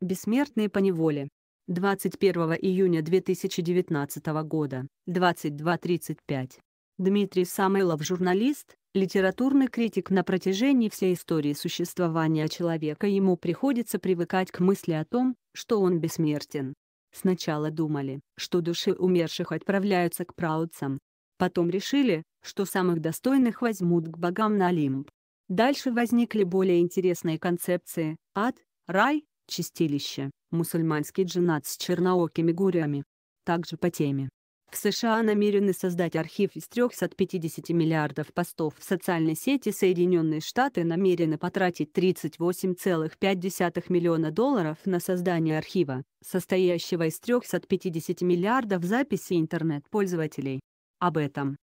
Бессмертные по неволе. 21 июня 2019 года, 22.35. Дмитрий Самойлов журналист, литературный критик на протяжении всей истории существования человека ему приходится привыкать к мысли о том, что он бессмертен. Сначала думали, что души умерших отправляются к праотцам. Потом решили, что самых достойных возьмут к богам на Олимп. Дальше возникли более интересные концепции – ад, рай, Чистилище. Мусульманский джинат с черноокими гурями. Также по теме. В США намерены создать архив из 350 миллиардов постов в социальной сети Соединенные Штаты намерены потратить 38,5 миллиона долларов на создание архива, состоящего из 350 миллиардов записей интернет-пользователей. Об этом.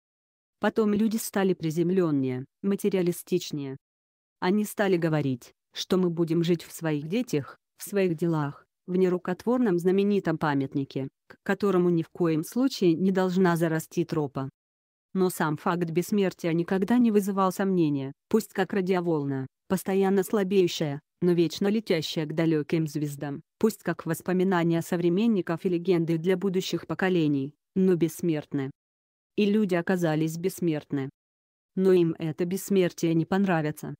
Потом люди стали приземленнее, материалистичнее. Они стали говорить, что мы будем жить в своих детях, в своих делах, в нерукотворном знаменитом памятнике, к которому ни в коем случае не должна зарасти тропа. Но сам факт бессмертия никогда не вызывал сомнения, пусть как радиоволна, постоянно слабеющая, но вечно летящая к далеким звездам, пусть как воспоминания современников и легенды для будущих поколений, но бессмертны. И люди оказались бессмертны. Но им это бессмертие не понравится.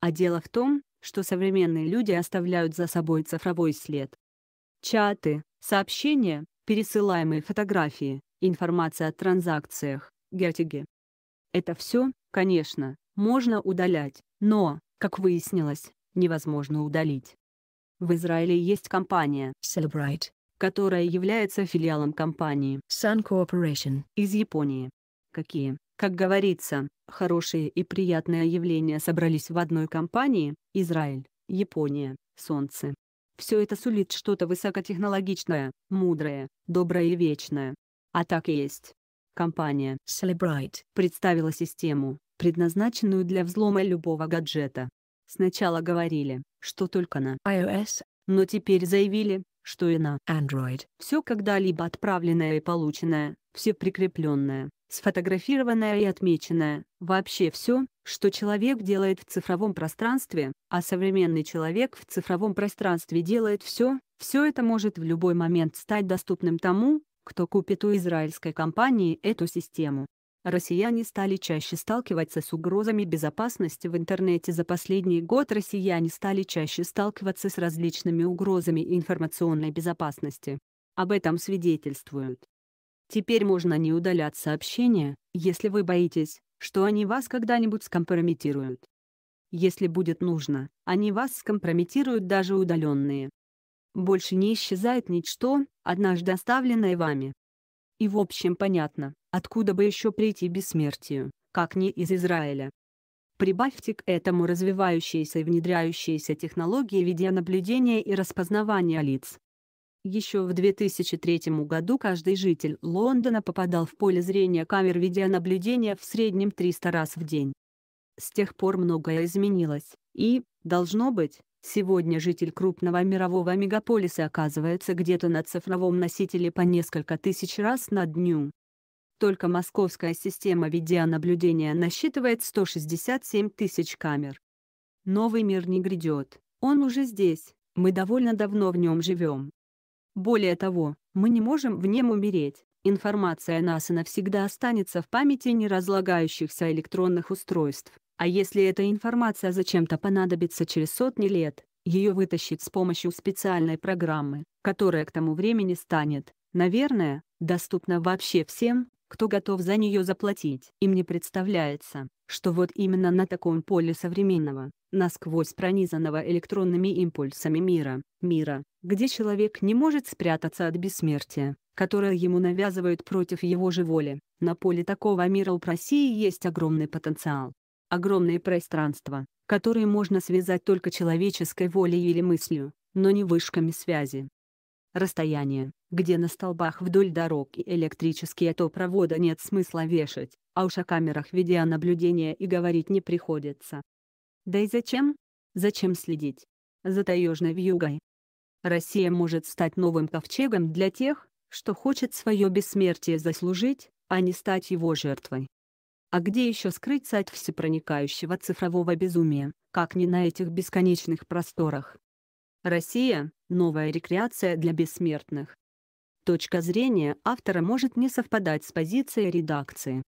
А дело в том, что современные люди оставляют за собой цифровой след. Чаты, сообщения, пересылаемые фотографии, информация о транзакциях, гертиги. Это все, конечно, можно удалять, но, как выяснилось, невозможно удалить. В Израиле есть компания Celebrite, которая является филиалом компании Sun Corporation из Японии. Какие как говорится, хорошие и приятные явления собрались в одной компании – Израиль, Япония, Солнце. Все это сулит что-то высокотехнологичное, мудрое, доброе и вечное. А так и есть. Компания Celebrite представила систему, предназначенную для взлома любого гаджета. Сначала говорили, что только на iOS, но теперь заявили, что и на Android. Все когда-либо отправленное и полученное, все прикрепленное, сфотографированное и отмеченное, вообще все, что человек делает в цифровом пространстве, а современный человек в цифровом пространстве делает все, все это может в любой момент стать доступным тому, кто купит у израильской компании эту систему. Россияне стали чаще сталкиваться с угрозами безопасности в интернете за последний год россияне стали чаще сталкиваться с различными угрозами информационной безопасности. Об этом свидетельствуют Теперь можно не удалять сообщения, если вы боитесь, что они вас когда-нибудь скомпрометируют. Если будет нужно, они вас скомпрометируют даже удаленные. Больше не исчезает ничто, однажды оставленное вами. И в общем понятно, откуда бы еще прийти бессмертию, как не из Израиля. Прибавьте к этому развивающиеся и внедряющиеся технологии видеонаблюдения и распознавания лиц, еще в 2003 году каждый житель Лондона попадал в поле зрения камер видеонаблюдения в среднем 300 раз в день. С тех пор многое изменилось, и, должно быть, сегодня житель крупного мирового мегаполиса оказывается где-то на цифровом носителе по несколько тысяч раз на дню. Только московская система видеонаблюдения насчитывает 167 тысяч камер. Новый мир не грядет, он уже здесь, мы довольно давно в нем живем. Более того, мы не можем в нем умереть. Информация о нас и навсегда останется в памяти неразлагающихся электронных устройств. А если эта информация зачем-то понадобится через сотни лет, ее вытащит с помощью специальной программы, которая к тому времени станет, наверное, доступна вообще всем, кто готов за нее заплатить. Им не представляется, что вот именно на таком поле современного, насквозь пронизанного электронными импульсами мира, мира, где человек не может спрятаться от бессмертия, которое ему навязывают против его же воли. На поле такого мира у России есть огромный потенциал. Огромные пространства, которые можно связать только человеческой волей или мыслью, но не вышками связи. Расстояние, где на столбах вдоль дорог и электрические топровода нет смысла вешать, а уж о камерах видеонаблюдения и говорить не приходится. Да и зачем? Зачем следить? За таежной вьюгой, Россия может стать новым ковчегом для тех, что хочет свое бессмертие заслужить, а не стать его жертвой. А где еще скрыться от всепроникающего цифрового безумия, как не на этих бесконечных просторах? Россия – новая рекреация для бессмертных. Точка зрения автора может не совпадать с позицией редакции.